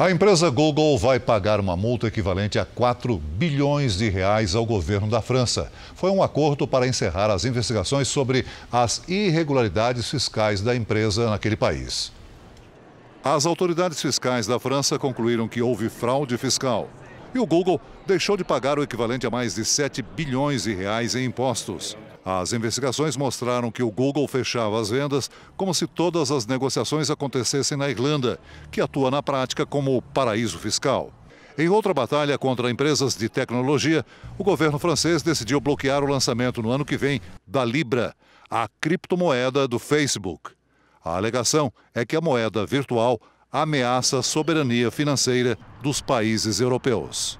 A empresa Google vai pagar uma multa equivalente a 4 bilhões de reais ao governo da França. Foi um acordo para encerrar as investigações sobre as irregularidades fiscais da empresa naquele país. As autoridades fiscais da França concluíram que houve fraude fiscal. E o Google deixou de pagar o equivalente a mais de 7 bilhões de reais em impostos. As investigações mostraram que o Google fechava as vendas como se todas as negociações acontecessem na Irlanda, que atua na prática como paraíso fiscal. Em outra batalha contra empresas de tecnologia, o governo francês decidiu bloquear o lançamento no ano que vem da Libra, a criptomoeda do Facebook. A alegação é que a moeda virtual ameaça a soberania financeira dos países europeus.